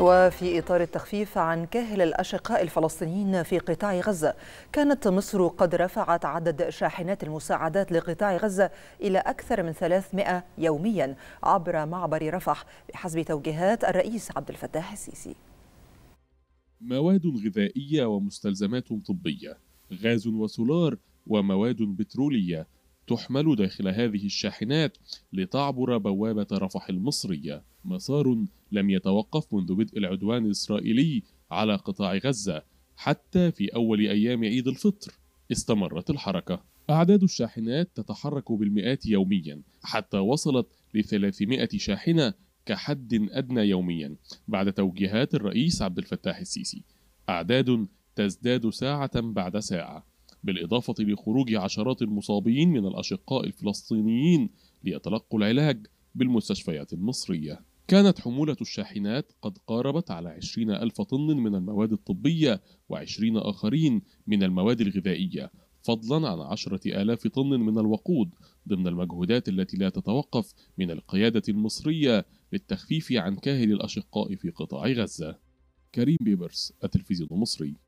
وفي إطار التخفيف عن كاهل الأشقاء الفلسطينيين في قطاع غزة كانت مصر قد رفعت عدد شاحنات المساعدات لقطاع غزة إلى أكثر من 300 يوميا عبر معبر رفح بحسب توجيهات الرئيس عبد الفتاح السيسي مواد غذائية ومستلزمات طبية غاز وسولار ومواد بترولية تحمل داخل هذه الشاحنات لتعبر بوابة رفح المصرية مسار لم يتوقف منذ بدء العدوان الإسرائيلي على قطاع غزة حتى في أول أيام عيد الفطر استمرت الحركة أعداد الشاحنات تتحرك بالمئات يوميا حتى وصلت ل 300 شاحنة كحد أدنى يوميا بعد توجيهات الرئيس عبد الفتاح السيسي أعداد تزداد ساعة بعد ساعة بالإضافة لخروج عشرات المصابين من الأشقاء الفلسطينيين ليتلقوا العلاج بالمستشفيات المصرية كانت حمولة الشاحنات قد قاربت على 20 ألف طن من المواد الطبية و20 آخرين من المواد الغذائية فضلا عن عشرة آلاف طن من الوقود ضمن المجهودات التي لا تتوقف من القيادة المصرية للتخفيف عن كاهل الأشقاء في قطاع غزة كريم بيبرس التلفزيون المصري